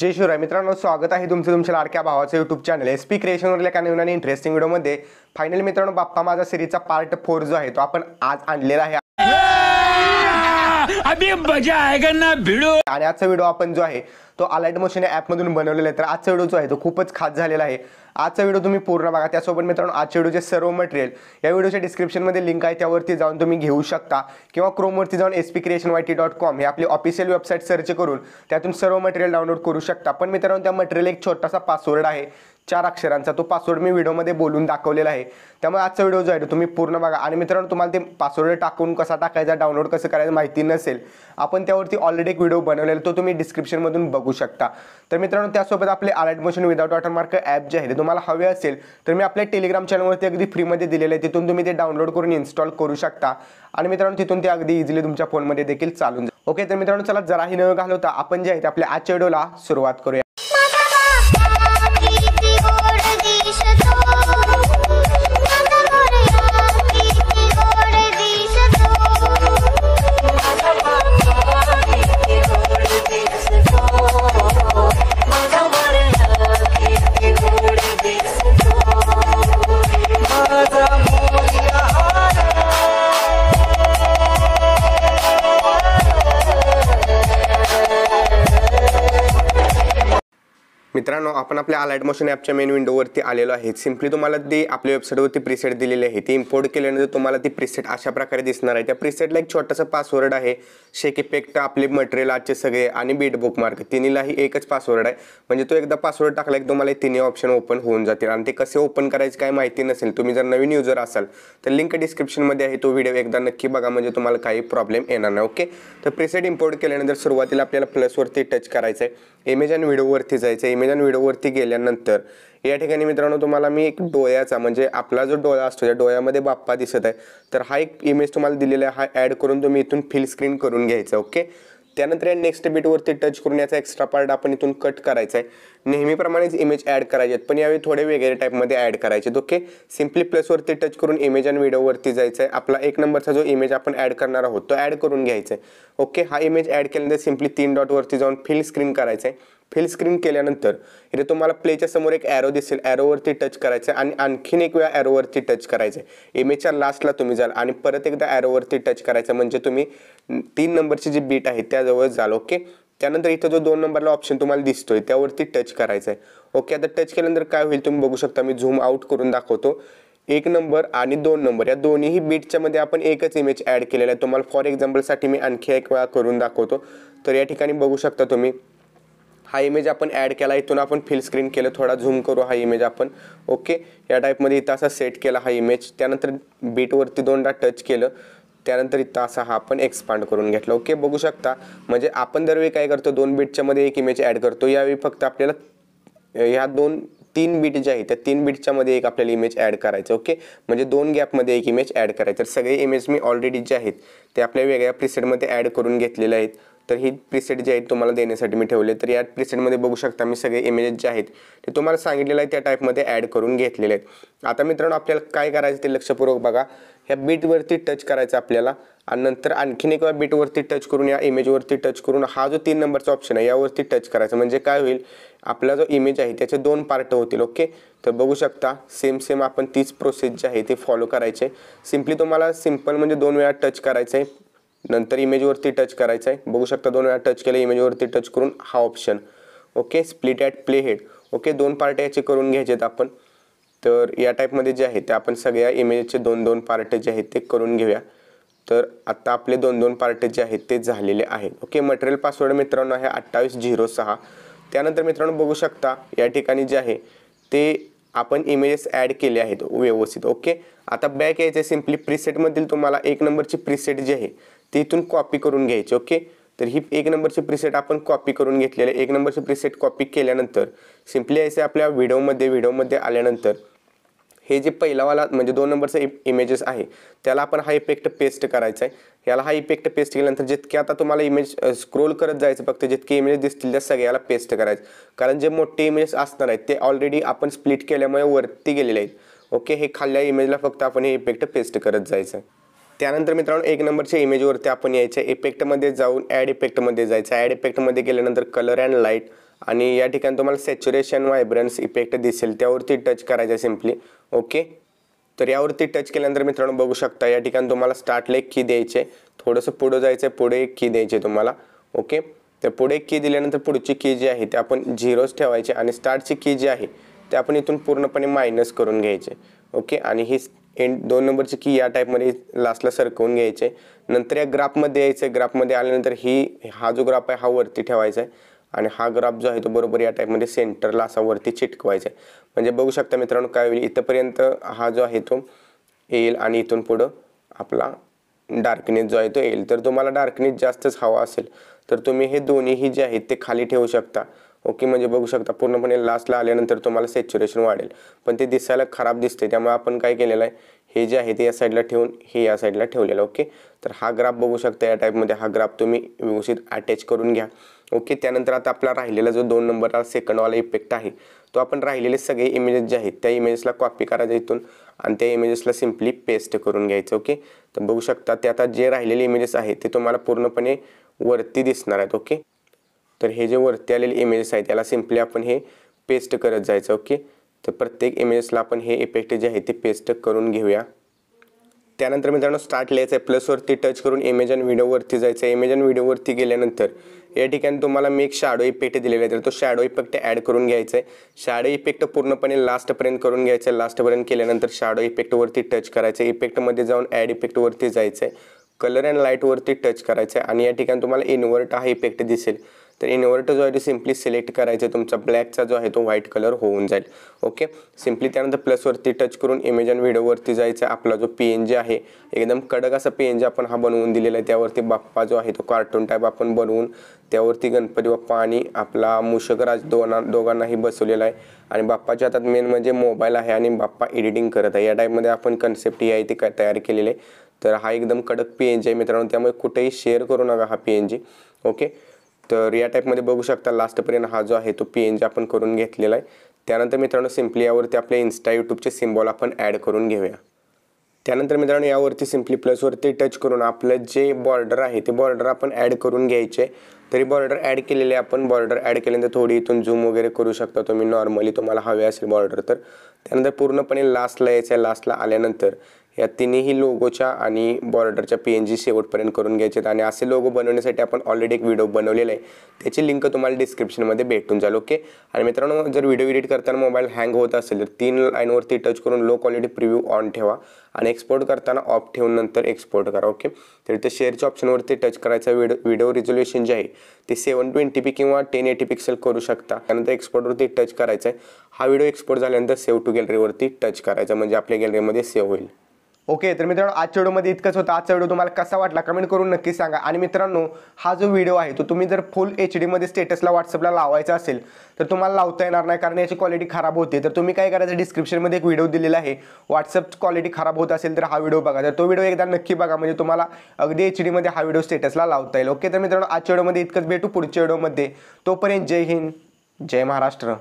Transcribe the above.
जय शिवराय मित्रांनो स्वागत आहे तुमचं तुमच्या लाडक्या भावाचं युट्यूब चॅनल एस पी क्रिएशनवरल्या नवीन आणि इंटरेस्टिंग व्हिडिओमध्ये फायनल मित्रांनो बाप्पा माझा सिरीजचा पार्ट फोर जो आहे तो आपण आज आणलेला आहे अभी मजा आएगा ना भिडो आणि आजचा व्हिडिओ आपण जो आहे तो अलाइट मोशन या मधून बनवलेला आहे तर आजचा व्हिडिओ जो आहे तो खूपच खास झालेला आहे आजचा व्हिडिओ तुम्ही पूर्ण बघा त्यासोबत मित्रांनो आजच्या व्हिडिओचे सर्व मटेरियल या व्हिडिओच्या डिस्क्रिप्शनमध्ये लिंक आहे त्यावरती जाऊन तुम्ही घेऊ शकता किंवा क्रोमवरती जाऊन S creation Y T dot com हे आपली ऑफिशियल वेबसाईट सर्च करून त्यातून सर्व मटेरियल डाउनलोड करू शकता पण मित्रांनो त्या मटेरियल एक छोटासा पासवर्ड आहे चार अक्षरांचा तो पासवर्ड मी व्हिडिओमध्ये बोलून दाखवलेला आहे त्यामुळे आजचा व्हिडिओ जो आहे तो तुम्ही पूर्ण बघा आणि मित्रांनो तुम्हाला ते पासवर्ड टाकून कसा टाकायचा डाउनलोड कसं करायचं माहिती नसेल आपण त्यावरती ऑलरेडी एक व्हिडिओ बनवलेला तो तुम्ही डिस्क्रिप्शनमधून बघू शकता तर मित्रांनो त्यासोबत आपले alert motion without mark app जे आहे ते तुम्हाला हवे असेल तर मी आपल्या टेलिग्राम चॅनलवरती अगदी फ्रीमध्ये दिलेलं आहे तिथून तुम्ही ते डाउनलोड करून इन्स्टॉल करू शकता आणि मित्रांनो तिथून ते अगदी इझिली तुमच्या फोनमध्ये देखील चालून ओके तर मित्रांनो चला जराही न घालवता आपण जे आहे ते आपल्या आजच्या व्हिडिओला सुरुवात करूया मित्रांनो आपण आपल्या अलर्ट मोशन ॲपच्या मेन विंडोवरती आलेलो आहे सिम्पली तुम्हाला ते आपल्या वेबसाईटवरती प्रिसेट दिलेली आहे ती इम्पोर्ट केल्यानंतर तुम्हाला ती प्रिसेट अशा प्रकारे दिसणार आहे त्या प्रीसेटला एक छोटासा पासवर्ड आहे शेक इफेक्ट आपले मटेरियल आजचे सगळे आणि बीट बुक मार्क तिन्हीलाही एकच पासवर्ड आहे म्हणजे तो एकदा पासवर्ड टाकला की तुम्हाला तिन्ही ऑप्शन ओपन होऊन जातील आणि ते कसे ओपन करायचे काय माहिती नसेल तुम्ही जर नवीन युजर असाल तर लिंक डिस्क्रिप्शनमध्ये आहे तो व्हिडिओ एकदा नक्की बघा म्हणजे तुम्हाला काही प्रॉब्लेम येणार नाही ओके तर प्रिसेट इम्पोर्ट केल्यानंतर सुरुवातीला आपल्याला प्लसवरती टच करायचं आहे इमेज अँड व्हिडिओवरती जायचं आहे इमेज व्हिडिओवरती गेल्यानंतर या ठिकाणी मित्रांनो तुम्हाला मी एक डोळ्याचा म्हणजे आपला जो डोळा असतो त्या डोळ्यामध्ये बाप्पा दिसत आहे तर हा एक इमेज तुम्हाला दिलेला आहे हा ॲड करून तुम्ही इथून फिल स्क्रीन करून घ्यायचा ओके त्यानंतर या नेक्स्ट बीटवरती टच करून याचा एक्स्ट्रा पार्ट आपण इथून कट करायचा आहे नेहमीप्रमाणेच इमेज ॲड करायचे आहेत पण यावेळी थोडे वेगळे टाईपमध्ये ॲड करायचे ओके सिम्पली प्लसवरती टच करून इमेज आणि व्हिडिओवरती जायचं आहे आपला एक नंबरचा जो इमेज आपण ॲड करणार आहोत तो ॲड करून घ्यायचा आहे ओके हा इमेज ॲड केल्यानंतर सिम्पली तीन डॉटवरती जाऊन फिल स्क्रीन करायचं आहे फिल स्क्रीन केल्यानंतर इथे तुम्हाला प्लेच्या समोर एक ॲरो दिसेल ॲरोवरती टच करायचं आणि आणखीन एक वेळा ॲरोवरती टच करायचं आहे इमेजच्या लास्टला तुम्ही जाल आणि परत एकदा ॲरोवरती टच करायचं म्हणजे तुम्ही तीन नंबरची जी बीट आहे त्याजवळ जाल ओके त्यानंतर इथं जो दोन नंबरला ऑप्शन तुम्हाला दिसतोय त्यावरती टच करायचं आहे ओके आता टच केल्यानंतर काय होईल तुम्ही बघू शकता मी झूम आउट करून दाखवतो एक नंबर आणि दोन नंबर या बीटच्या मध्ये आपण एकच इमेज ॲड केलेला आहे तुम्हाला फॉर एक्झाम्पलसाठी मी आणखी एक वेळा करून दाखवतो तर या ठिकाणी बघू शकता तुम्ही हा इमेज आपण ॲड केला इथून आपण फिल स्क्रीन केलं थोडा झूम करू हा इमेज आपण ओके या टाईपमध्ये इथं असा सेट केला हा इमेज त्यानंतर बीटवरती दोनदा टच केलं त्यानंतर इथं असा हा आपण एक्सपांड करून घेतला ओके बघू शकता म्हणजे आपण दरवेळी काय करतो दोन बीटच्या मध्ये एक इमेज ॲड करतो यावेळी फक्त आपल्याला ह्या दोन तीन बीट जे आहे त्या तीन बीटच्यामध्ये एक आपल्याला इमेज ॲड करायचं ओके म्हणजे दोन गॅपमध्ये एक इमेज ॲड करायचं तर सगळे इमेज मी ऑलरेडी जे आहेत ते आपल्या वेगळ्या प्रिसेटमध्ये ॲड करून घेतलेले आहेत तर ही प्रिसेट जी आहेत तुम्हाला देण्यासाठी मी ठेवले तर या प्रिसेटमध्ये बघू शकता मी सगळे इमेजेस जे आहेत ते तुम्हाला सांगितलेलं आहे त्या टाईपमध्ये ॲड करून घेतलेले आहेत आता मित्रांनो आपल्याला काय करायचं ते लक्षपूर्वक बघा ह्या बीटवरती टच करायचं आपल्याला आणि नंतर आणखीन एका बीटवरती टच करून या इमेजवरती टच करून हा जो तीन नंबरचा ऑप्शन आहे यावरती टच करायचा म्हणजे काय होईल आपला जो इमेज आहे त्याचे दोन पार्ट होतील ओके तर बघू शकता सेम सेम आपण तीच प्रोसेस जी आहे ती फॉलो करायचे सिम्पली तुम्हाला सिम्पल म्हणजे दोन वेळा टच करायचं आहे नंतर इमेजवरती टच करायचं आहे बघू शकता दोन वेळा टच केलं इमेजवरती टच करून हा option okay split at play head okay दोन पार्ट याचे करून घ्यायचे आहेत आपण तर या टाईपमध्ये जे आहे ते आपण सगळ्या इमेजचे दोन दोन पार्ट जे आहेत ते करून घेऊया तर आत्ता आपले दोन दोन पार्ट जे आहेत ते झालेले आहेत ओके मटेरियल पासवर्ड मित्रांनो आहे अठ्ठावीस झिरो सहा त्यानंतर मित्रांनो बघू शकता या ठिकाणी जे आहे ते आपण इमेजेस ॲड केले आहेत व्यवस्थित ओके आता बॅक यायचे सिम्पली प्रिसेटमधील तुम्हाला एक नंबरची प्रिसेट जी आहे तिथून कॉपी करून घ्यायचे ओके तर ही एक नंबरची प्रिसेट आपण कॉपी करून घेतलेले एक नंबरची प्रिसेट कॉपी केल्यानंतर सिम्पली असे आपल्या व्हिडिओमध्ये व्हिडिओमध्ये आल्यानंतर हे जे पहिलावाला म्हणजे दोन नंबरचे इमेजेस आहे त्याला आपण हा इफेक्ट पेस्ट करायचा आहे याला हा इफेक्ट पेस्ट केल्यानंतर जितके आता तुम्हाला इमेज स्क्रोल करत जायचं फक्त जितके इमेज दिसतील त्या सगळ्याला पेस्ट करायचं कारण जे मोठे इमेजेस असणार आहेत ते ऑलरेडी आपण स्प्लिट केल्यामुळे वरती गेलेले आहेत ओके हे खाल्ल्या इमेजला फक्त आपण हे इफेक्ट पेस्ट करत जायचं आहे त्यानंतर मित्रांनो एक नंबरच्या इमेजवरती आपण यायचं आहे इफेक्टमध्ये जाऊन ॲड इफेक्टमध्ये जायचं ॲड इफेक्टमध्ये गेल्यानंतर कलर अँड लाईट आणि या ठिकाणी तुम्हाला सॅच्युरेशन वायब्रन्स इफेक्ट दिसेल त्यावरती टच करायचं सिम्पली ओके तर यावरती टच केल्यानंतर मित्रांनो बघू शकता या ठिकाणी तुम्हाला स्टार्टला एक की द्यायचे थोडंसं पुढं जायचं आहे पुढे एक की द्यायची तुम्हाला ओके तर पुढे की दिल्यानंतर पुढची की जी आहे ते आपण झिरोच ठेवायचे आणि स्टार्टची की जी आहे ते आपण इथून पूर्णपणे मायनस करून घ्यायचे ओके आणि ही एंड दोन नंबरची की या टाईपमध्ये लास्टला सरकवून घ्यायचे नंतर या ग्राफमध्ये यायचं आहे ग्राफमध्ये आल्यानंतर ही हा जो ग्राफ आहे हा वरती ठेवायचा आहे आणि हा ग्राफ जो आहे तो बरोबर या टाईपमध्ये सेंटरला असा वरती चिटकवायचा आहे म्हणजे बघू शकता मित्रांनो काय होईल इथंपर्यंत हा जो आहे तो येईल आणि इथून पुढं आपला डार्कनेस जो आहे तो येईल तर तुम्हाला डार्कनेस जास्तच हवा असेल तर तुम्ही हे दोन्हीही जे आहेत ते खाली ठेवू शकता ओके म्हणजे बघू शकता पूर्णपणे लास्टला आल्यानंतर तुम्हाला सॅच्युरेशन वाढेल पण ते दिसायला खराब दिसते त्यामुळे आपण काय केलेलं आहे हे जे आहे ते या साईडला ठेवून हे या साईडला ठेवलेलं ओके तर हा ग्राफ बघू शकता या टाईपमध्ये हा ग्राफ तुम्ही व्यवस्थित अटॅच करून घ्या ओके त्यानंतर आता आपला राहिलेला जो दोन सेकंड सेकंडवाला इफेक्ट आहे तो आपण राहिलेले सगळे इमेजेस जे आहेत त्या इमेजेसला कॉपी करायचं इथून आणि त्या इमेजेसला सिम्पली पेस्ट करून घ्यायचं ओके तर बघू शकता ते आता जे राहिलेले इमेजेस आहेत ते तुम्हाला पूर्णपणे वरती दिसणार आहेत ओके तर हे जे वरती आलेले इमेजेस आहेत याला सिम्पली आपण हे पेस्ट करत जायचं ओके तर प्रत्येक इमेजेसला आपण हे इफेक्ट जे आहे ते पेस्ट करून घेऊया त्यानंतर मित्रांनो स्टार्ट लिहायचं आहे प्लसवरती टच करून इमेज अँड व्हिडिओवरती जायचं आहे इमेज अँड व्हिडिओवरती गेल्यानंतर या ठिकाणी तुम्हाला मी एक शॅडो इफेक्ट दिलेला आहे तर तो शॅडो इफेक्ट ॲड करून घ्यायचा आहे शॅडो इफेक्ट पूर्णपणे लास्टपर्यंत करून घ्यायचा आहे लास्टपर्यंत केल्यानंतर शॅडो इफेक्टवरती टच करायचं आहे इफेक्टमध्ये जाऊन ॲड इफेक्टवरती जायचं आहे कलर अँड लाईटवरती टच करायचं आहे आणि या ठिकाणी तुम्हाला इन्व्हर्ट हा इफेक्ट दिसेल तर इन्व्हर्टर जो आहे तो सिम्पली सिलेक्ट करायचा तुमचा ब्लॅकचा जो आहे तो व्हाईट कलर होऊन जाईल ओके सिम्पली त्यानंतर प्लसवरती टच करून इमेज आणि व्हिडिओवरती जायचं आपला जो पी एन जी आहे एकदम कडक असा पी एन जी आपण हा बनवून दिलेला आहे त्यावरती बाप्पा जो आहे तो कार्टून टाईप आपण बनवून त्यावरती गणपती बाप्पा आणि आपला मुशकराज दोना दोघांनाही बसवलेला आहे आणि बाप्पाच्या हातात मेन म्हणजे मोबाईल आहे आणि बाप्पा एडिटिंग करत आहे या टाईपमध्ये आपण कन्सेप्ट ही आहे ती काय तयार केलेले आहे तर हा एकदम कडक पी एन जी आहे मित्रांनो त्यामुळे कुठेही शेअर करू नका हा पी एन जी ओके तर या टाईपमध्ये बघू शकता लास्टपर्यंत हा जो आहे तो पी एन जी आपण करून घेतलेला आहे त्यानंतर मित्रांनो सिम्पली यावरती आपल्या इन्स्टा यूट्यूबचे सिम्बॉल आपण ॲड करून घेऊया त्यानंतर मित्रांनो यावरती सिम्पली प्लसवरती टच करून आपलं जे बॉर्डर आहे ते बॉर्डर आपण ॲड करून घ्यायचे तरी बॉर्डर ॲड केलेले आपण बॉर्डर ॲड केल्यानंतर थोडी इथून झूम वगैरे करू शकता तुम्ही नॉर्मली तुम्हाला हवे असेल बॉर्डर तर त्यानंतर पूर्णपणे लास्टला यायचं आहे लास्टला आल्यानंतर या तिन्ही लोगोच्या आणि बॉर्डरच्या पी एन जी शेवटपर्यंत करून घ्यायचे आहेत आणि असे लोगो बनवण्यासाठी आपण ऑलरेडी एक व्हिडिओ बनवलेला आहे त्याची लिंक तुम्हाला डिस्क्रिप्शनमध्ये भेटून जाईल ओके आणि मित्रांनो जर व्हिडिओ एडिट करताना मोबाईल हँग होत असेल तर तीन लाईनवरती टच करून लो क्वालिटी प्रिव्ह्यू ऑन ठेवा आणि एक्सपोर्ट करताना ऑफ ठेवून नंतर एक्सपोर्ट करा ओके तर ते शेअरच्या ऑप्शनवरती टच करायचा व्हिडिओ व्हिडिओ रिझोल्युशन जे आहे ते सेवन ट्वेंटी पी किंवा टेन एटी पिक्सेल करू शकता त्यानंतर एक्सपोर्टवरती टच करायचं आहे हा व्हिडिओ एक्सपोर्ट झाल्यानंतर सेव्ह टू गॅलरीवरती टच करायचा म्हणजे आपल्या गॅलरीमध्ये सेव्ह होईल ओके तर मित्रांनो आजच्या व्हिडिओमध्ये इतकंच होतं आजचा व्हिडिओ तुम्हाला कसा वाटला कमेंट करून नक्की सांगा आणि मित्रांनो हा जो व्हिडिओ आहे तो तुम्ही जर फुल एच डीमध्ये स्टेटसला व्हॉट्सअपला लावायचा असेल तर तुम्हाला लावता येणार नाही कारण याची क्वालिटी खराब होते तर तुम्ही काय करायचं डिस्क्रिप्शनमध्ये एक व्हिडिओ दिलेला आहे व्हॉट्सअप क्वालिटी खराब होत असेल तर हा व्हिडिओ बघा तर तो व्हिडिओ एकदा नक्की बघा म्हणजे तुम्हाला अगदी एच डीमध्ये हा व्हिडिओ स्टेटसला लावता येईल ओके तर मित्रांनो आजच्या व्हिडिओमध्ये इतकंच भेटू पुढच्या व्हिडिओमध्ये तोपर्यंत जय हिंद जय महाराष्ट्र